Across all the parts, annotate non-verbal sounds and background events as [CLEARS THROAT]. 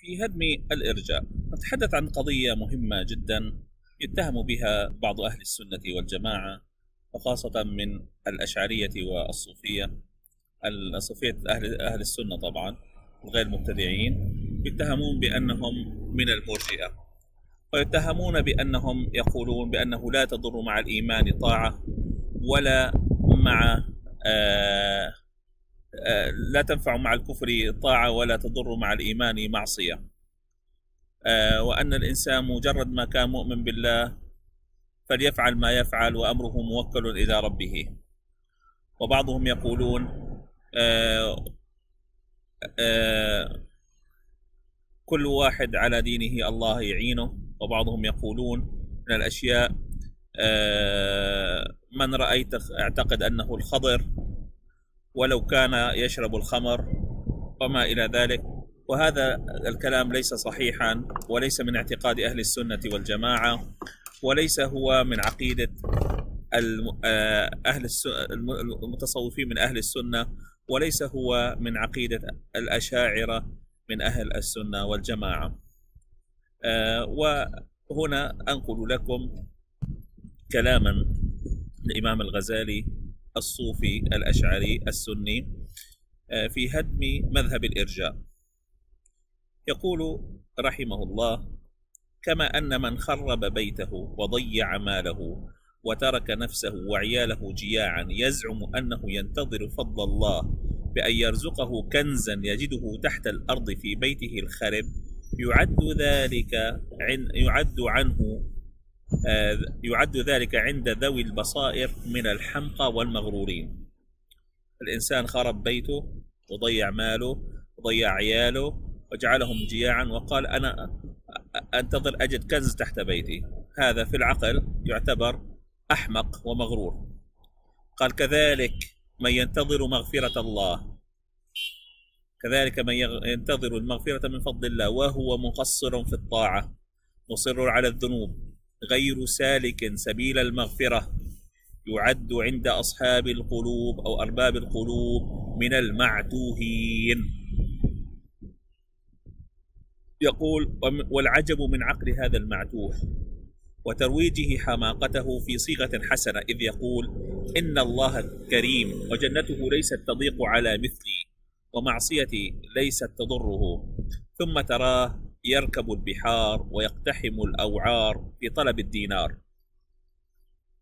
في هدم الارجاء نتحدث عن قضيه مهمه جدا يتهم بها بعض اهل السنه والجماعه وخاصه من الاشعريه والصوفيه الصوفيه اهل اهل السنه طبعا الغير مبتدعين يتهمون بانهم من المرجئه ويتهمون بانهم يقولون بانه لا تضر مع الايمان طاعه ولا مع آه آه، لا تنفع مع الكفر طاعة ولا تضر مع الإيمان معصية آه، وأن الإنسان مجرد ما كان مؤمن بالله فليفعل ما يفعل وأمره موكل إلى ربه وبعضهم يقولون آه، كل واحد على دينه الله يعينه وبعضهم يقولون من الأشياء من رأيت اعتقد أنه الخضر ولو كان يشرب الخمر وما إلى ذلك وهذا الكلام ليس صحيحا وليس من اعتقاد أهل السنة والجماعة وليس هو من عقيدة آه، أهل المتصوفين من أهل السنة وليس هو من عقيدة الأشاعرة من أهل السنة والجماعة آه، وهنا أنقل لكم كلاما الإمام الغزالي الصوفي الأشعري السني آه، في هدم مذهب الإرجاء يقول رحمه الله كما أن من خرب بيته وضيع ماله وترك نفسه وعياله جياعا يزعم أنه ينتظر فضل الله بأن يرزقه كنزا يجده تحت الأرض في بيته الخرب يعد ذلك يعد عنه آه، يعد ذلك عند ذوي البصائر من الحمقى والمغرورين الإنسان خرب بيته وضيع ماله وضيع عياله وجعلهم جياعا وقال أنا أنتظر أجد كنز تحت بيتي هذا في العقل يعتبر أحمق ومغرور قال كذلك من ينتظر مغفرة الله كذلك من ينتظر المغفرة من فضل الله وهو مقصر في الطاعة مصر على الذنوب غير سالك سبيل المغفرة يعد عند أصحاب القلوب أو أرباب القلوب من المعتوهين يقول والعجب من عقل هذا المعتوه وترويجه حماقته في صيغة حسنة إذ يقول إن الله كريم وجنته ليست تضيق على مثلي ومعصيتي ليست تضره ثم تراه يركب البحار ويقتحم الأوعار في طلب الدينار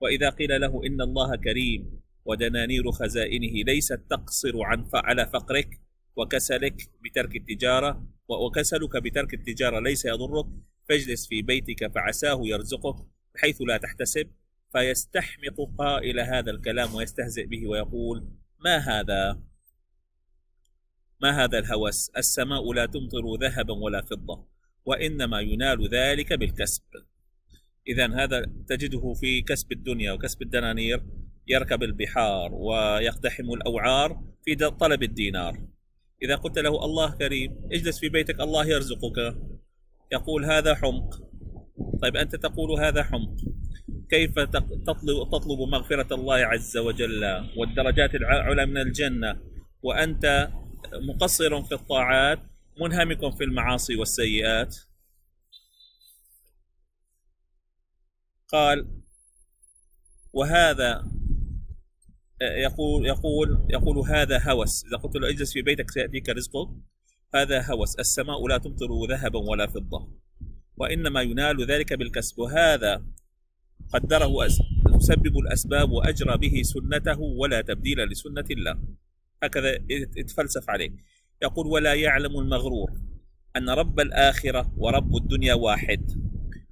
وإذا قيل له إن الله كريم ودنانير خزائنه ليست تقصر عن على فقرك وكسلك بترك التجارة وكسلك بترك التجارة ليس يضرك فاجلس في بيتك فعساه يرزقك بحيث لا تحتسب فيستحمق قائل هذا الكلام ويستهزئ به ويقول ما هذا ما هذا الهوس السماء لا تمطر ذهبا ولا فضة وإنما ينال ذلك بالكسب إذا هذا تجده في كسب الدنيا وكسب الدنانير يركب البحار ويقتحم الأوعار في طلب الدينار إذا قلت له الله كريم اجلس في بيتك الله يرزقك يقول هذا حمق طيب أنت تقول هذا حمق كيف تطلب, مغفرة الله عز وجل والدرجات العلى من الجنة وأنت مقصر في الطاعات منهمك في المعاصي والسيئات قال وهذا يقول يقول يقول هذا هوس اذا قلت له اجلس في بيتك سياتيك رزقك هذا هوس السماء لا تمطر ذهبا ولا فضه وانما ينال ذلك بالكسب وهذا قدره مسبب الاسباب واجرى به سنته ولا تبديل لسنه الله هكذا يتفلسف عليه يقول ولا يعلم المغرور أن رب الآخرة ورب الدنيا واحد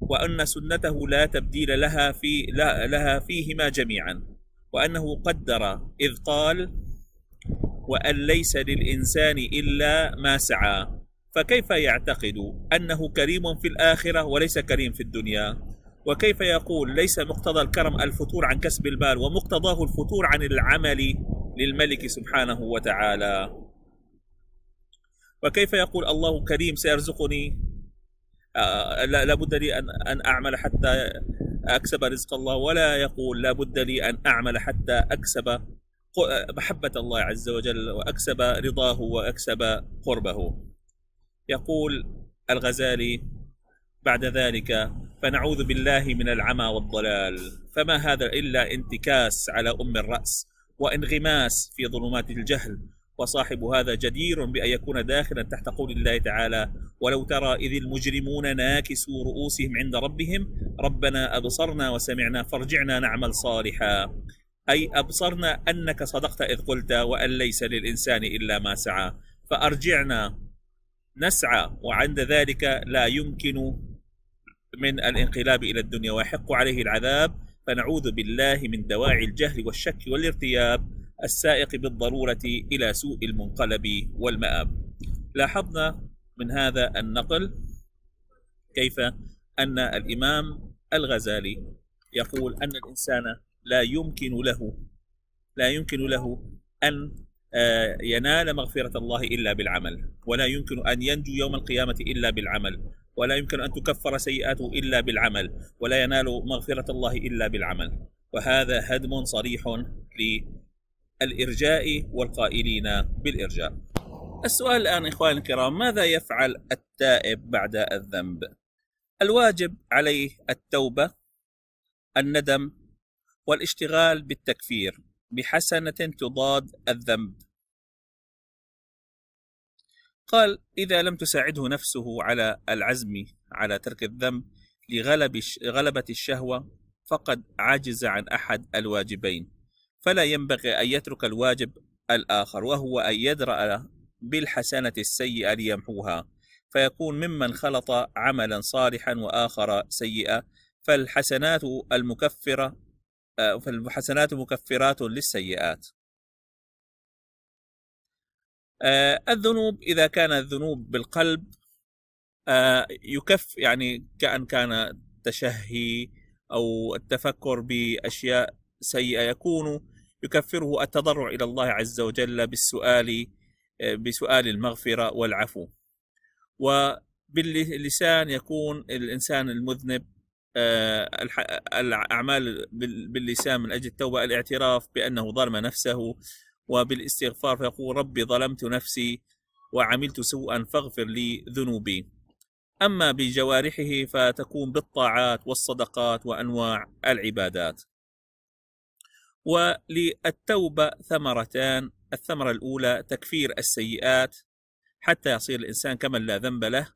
وأن سنته لا تبديل لها في لها فيهما جميعا وأنه قدر إذ قال وأن ليس للإنسان إلا ما سعى فكيف يعتقد أنه كريم في الآخرة وليس كريم في الدنيا وكيف يقول ليس مقتضى الكرم الفتور عن كسب المال ومقتضاه الفتور عن العمل للملك سبحانه وتعالى فكيف يقول الله كريم سيرزقني آه، لابد لي أن, أن أعمل حتى أكسب رزق الله ولا يقول لابد لي أن أعمل حتى أكسب محبة الله عز وجل وأكسب رضاه وأكسب قربه يقول الغزالي بعد ذلك فنعوذ بالله من العمى والضلال فما هذا إلا انتكاس على أم الرأس وانغماس في ظلمات الجهل وصاحب هذا جدير بأن يكون داخلا تحت قول الله تعالى ولو ترى إذ المجرمون ناكسوا رؤوسهم عند ربهم ربنا أبصرنا وسمعنا فارجعنا نعمل صالحا أي أبصرنا أنك صدقت إذ قلت وأن ليس للإنسان إلا ما سعى فأرجعنا نسعى وعند ذلك لا يمكن من الانقلاب إلى الدنيا ويحق عليه العذاب فنعوذ بالله من دواعي الجهل والشك والارتياب السائق بالضرورة إلى سوء المنقلب والمآب لاحظنا من هذا النقل كيف أن الإمام الغزالي يقول أن الإنسان لا يمكن له لا يمكن له أن آه، ينال مغفرة الله إلا بالعمل ولا يمكن أن ينجو يوم القيامة إلا بالعمل ولا يمكن أن تكفر سيئاته إلا بالعمل ولا ينال مغفرة الله إلا بالعمل وهذا هدم صريح للإرجاء والقائلين بالإرجاء السؤال الآن إخواني الكرام ماذا يفعل التائب بعد الذنب؟ الواجب عليه التوبة الندم والاشتغال بالتكفير بحسنة تضاد الذنب قال إذا لم تساعده نفسه على العزم على ترك الذنب لغلب غلبة الشهوة فقد عجز عن أحد الواجبين فلا ينبغي أن يترك الواجب الآخر وهو أن يدرأ بالحسنة السيئة ليمحوها فيكون ممن خلط عملا صالحا وآخر سيئة فالحسنات المكفرة آه، فالحسنات مكفرات للسيئات آه الذنوب إذا كان الذنوب بالقلب آه يكف يعني كأن كان تشهي أو التفكر بأشياء سيئة يكون يكفره التضرع إلى الله عز وجل بالسؤال آه، بسؤال المغفرة والعفو وباللسان يكون الإنسان المذنب آه، الأعمال باللسان من أجل التوبة الاعتراف بأنه ظلم نفسه وبالاستغفار فيقول ربي ظلمت نفسي وعملت سوءا فاغفر لي ذنوبي أما بجوارحه فتكون بالطاعات والصدقات وأنواع العبادات وللتوبة ثمرتان الثمرة الأولى تكفير السيئات حتى يصير الإنسان كمن لا ذنب له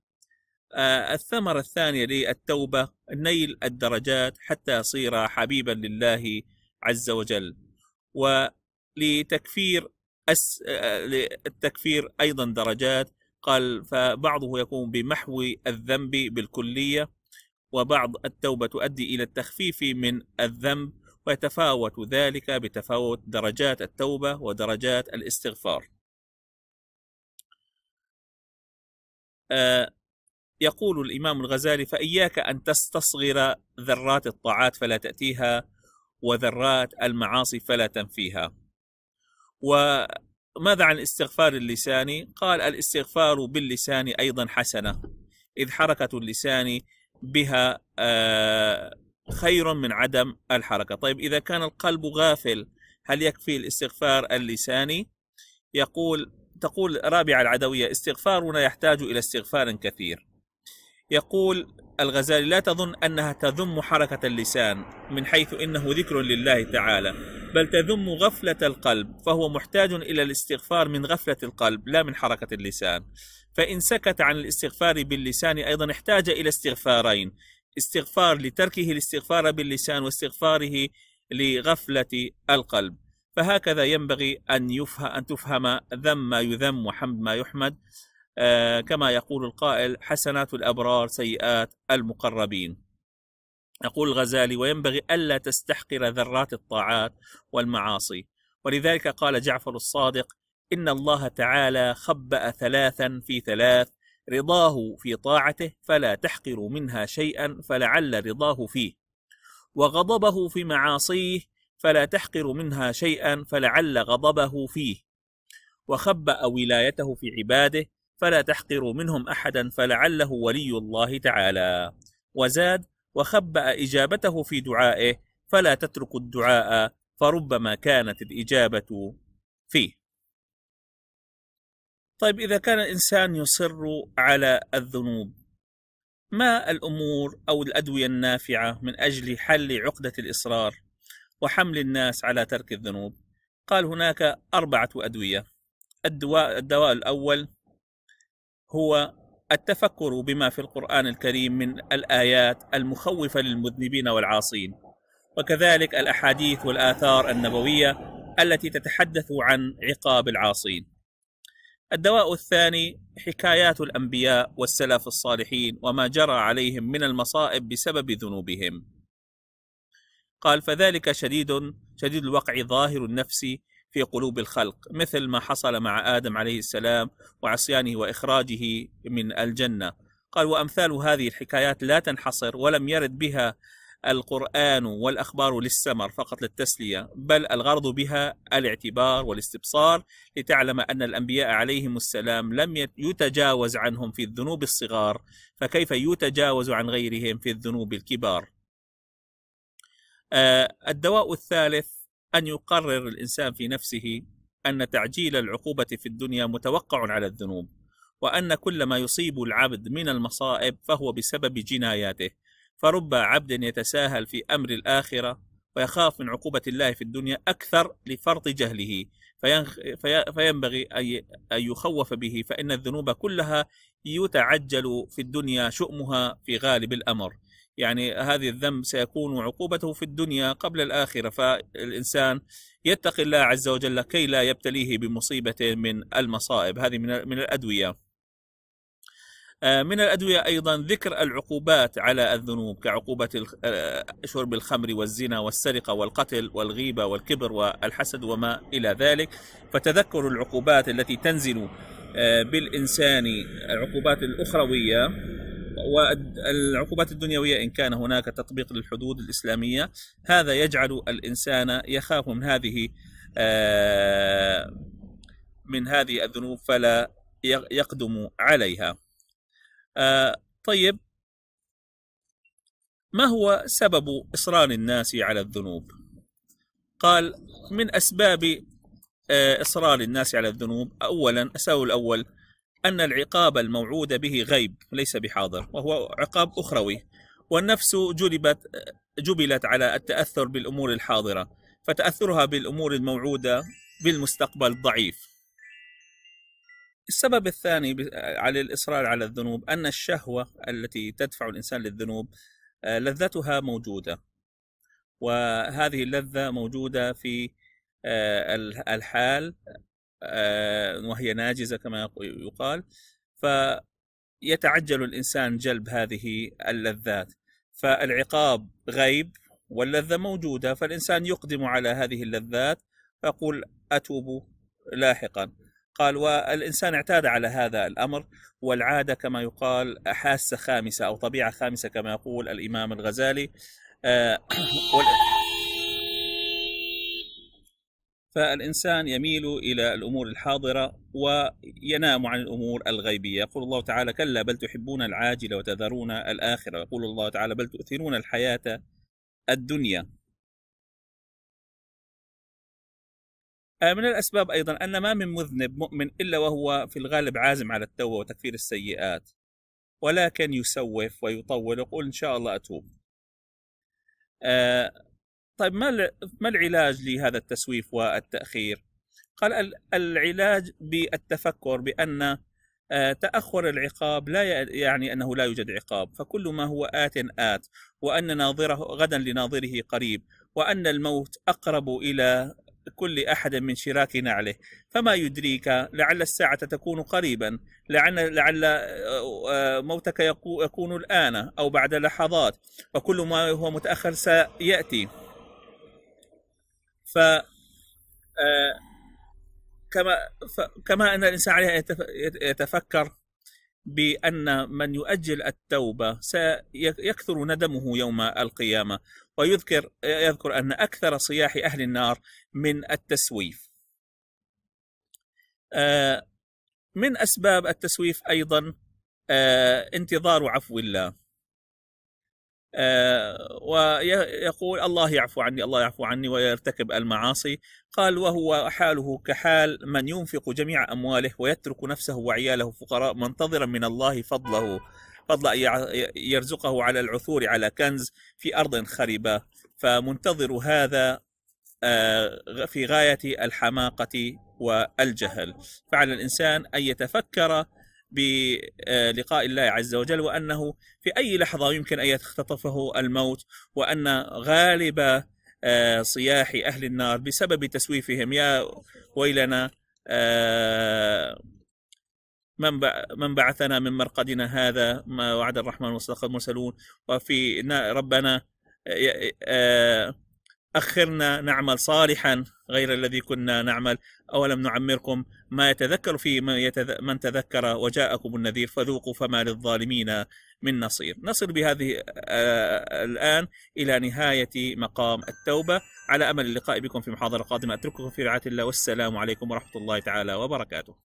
آه، الثمرة الثانية للتوبة نيل الدرجات حتى يصير حبيبا لله عز وجل لتكفير أس... للتكفير أيضا درجات قال فبعضه يكون بمحو الذنب بالكلية وبعض التوبة تؤدي إلى التخفيف من الذنب ويتفاوت ذلك بتفاوت درجات التوبة ودرجات الاستغفار آه، يقول الإمام الغزالي فإياك أن تستصغر ذرات الطاعات فلا تأتيها وذرات المعاصي فلا تنفيها وماذا عن الاستغفار اللساني قال الاستغفار باللسان أيضا حسنة إذ حركة اللسان بها آه، خير من عدم الحركة طيب إذا كان القلب غافل هل يكفي الاستغفار اللساني يقول تقول رابعة العدوية استغفارنا يحتاج إلى استغفار كثير يقول الغزالي لا تظن أنها تذم حركة اللسان من حيث إنه ذكر لله تعالى بل تذم غفلة القلب فهو محتاج إلى الاستغفار من غفلة القلب لا من حركة اللسان فإن سكت عن الاستغفار باللسان أيضا احتاج إلى استغفارين استغفار لتركه الاستغفار باللسان واستغفاره لغفلة القلب فهكذا ينبغي أن, يفهم أن تفهم ذم ما يذم وحمد ما يحمد آه، كما يقول القائل حسنات الأبرار سيئات المقربين يقول الغزالي وينبغي ألا تستحقر ذرات الطاعات والمعاصي ولذلك قال جعفر الصادق إن الله تعالى خبأ ثلاثا في ثلاث رضاه في طاعته فلا تحقر منها شيئا فلعل رضاه فيه وغضبه في معاصيه فلا تحقر منها شيئا فلعل غضبه فيه وخبأ ولايته في عباده فلا تحقروا منهم أحدا فلعله ولي الله تعالى وزاد وخبأ إجابته في دعائه فلا تتركوا الدعاء فربما كانت الإجابة فيه طيب إذا كان الإنسان يصر على الذنوب ما الأمور أو الأدوية النافعة من أجل حل عقدة الإصرار وحمل الناس على ترك الذنوب؟ قال هناك أربعة أدوية الدواء الدواء الأول هو التفكر بما في القرآن الكريم من الآيات المخوفة للمذنبين والعاصين وكذلك الأحاديث والآثار النبوية التي تتحدث عن عقاب العاصين الدواء الثاني حكايات الأنبياء والسلف الصالحين وما جرى عليهم من المصائب بسبب ذنوبهم قال فذلك شديد شديد الوقع ظاهر النفس في قلوب الخلق مثل ما حصل مع آدم عليه السلام وعصيانه وإخراجه من الجنة قال وأمثال هذه الحكايات لا تنحصر ولم يرد بها القرآن والأخبار للسمر فقط للتسلية بل الغرض بها الاعتبار والاستبصار لتعلم أن الأنبياء عليهم السلام لم يتجاوز عنهم في الذنوب الصغار فكيف يتجاوز عن غيرهم في الذنوب الكبار آه، الدواء الثالث أن يقرر الإنسان في نفسه أن تعجيل العقوبة في الدنيا متوقع على الذنوب وأن كل ما يصيب العبد من المصائب فهو بسبب جناياته فرب عبد يتساهل في أمر الآخرة ويخاف من عقوبة الله في الدنيا أكثر لفرط جهله فينبغي أن يخوف به فإن الذنوب كلها يتعجل في الدنيا شؤمها في غالب الأمر يعني هذه الذنب سيكون عقوبته في الدنيا قبل الآخرة فالإنسان يتقي الله عز وجل كي لا يبتليه بمصيبة من المصائب هذه من الأدوية آه، من الأدوية أيضا ذكر العقوبات على الذنوب كعقوبة آه، شرب الخمر والزنا والسرقة والقتل والغيبة والكبر والحسد وما إلى ذلك فتذكر العقوبات التي تنزل آه، بالإنسان العقوبات الأخروية والعقوبات الدنيوية إن كان هناك تطبيق للحدود الإسلامية هذا يجعل الإنسان يخاف من هذه آه، من هذه الذنوب فلا يقدم عليها آه، طيب ما هو سبب إصرار الناس على الذنوب قال من أسباب آه، إصرار الناس على الذنوب أولا السبب الأول أن العقاب الموعود به غيب ليس بحاضر وهو عقاب أخروي والنفس جلبت جبلت على التأثر بالأمور الحاضرة فتأثرها بالأمور الموعودة بالمستقبل ضعيف السبب الثاني على الإصرار على الذنوب أن الشهوة التي تدفع الإنسان للذنوب لذتها موجودة وهذه اللذة موجودة في آه، الحال آه، وهي ناجزه كما يقال فيتعجل الانسان جلب هذه اللذات فالعقاب غيب واللذه موجوده فالانسان يقدم على هذه اللذات فيقول اتوب لاحقا قال والانسان اعتاد على هذا الامر والعاده كما يقال حاسه خامسه او طبيعه خامسه كما يقول الامام الغزالي آه، [CLEARS THROAT] فالإنسان يميل إلى الأمور الحاضرة وينام عن الأمور الغيبية يقول الله تعالى كلا بل تحبون العاجلة وتذرون الآخرة يقول الله تعالى بل تؤثرون الحياة الدنيا آه، من الأسباب أيضا أن ما من مذنب مؤمن إلا وهو في الغالب عازم على التوبة وتكفير السيئات ولكن يسوف ويطول ويقول إن شاء الله أتوب آه، طيب ما ما العلاج لهذا التسويف والتاخير؟ قال العلاج بالتفكر بان آه، تاخر العقاب لا يعني انه لا يوجد عقاب، فكل ما هو ات ات، وان ناظره غدا لناظره قريب، وان الموت اقرب الى كل احد من شراك نعله، فما يدريك لعل الساعه تكون قريبا، لعل لعل آه، آه، موتك يكون الان او بعد لحظات، وكل ما هو متاخر سياتي. ف آه، كما كما ان الانسان عليه يتفكر بان من يؤجل التوبه سيكثر ندمه يوم القيامه ويذكر يذكر ان اكثر صياح اهل النار من التسويف. آه، من اسباب التسويف ايضا آه، انتظار عفو الله آه، ويقول الله يعفو عني الله يعفو عني ويرتكب المعاصي قال وهو حاله كحال من ينفق جميع أمواله ويترك نفسه وعياله فقراء منتظرا من الله فضله فضل أن يرزقه على العثور على كنز في أرض خربة فمنتظر هذا آه، في غاية الحماقة والجهل فعلى الإنسان أن يتفكر بلقاء آه، الله عز وجل وانه في اي لحظه يمكن ان يختطفه الموت وان غالب آه، صياح اهل النار بسبب تسويفهم يا ويلنا آه، من من بعثنا من مرقدنا هذا ما وعد الرحمن وصدق المرسلون وفي ربنا أخرنا نعمل صالحا غير الذي كنا نعمل أولم نعمركم ما يتذكر في من, من تذكر وجاءكم النذير فذوقوا فما للظالمين من نصير نصل بهذه آه، الآن إلى نهاية مقام التوبة على أمل اللقاء بكم في محاضرة قادمة أترككم في رعاية الله والسلام عليكم ورحمة الله تعالى وبركاته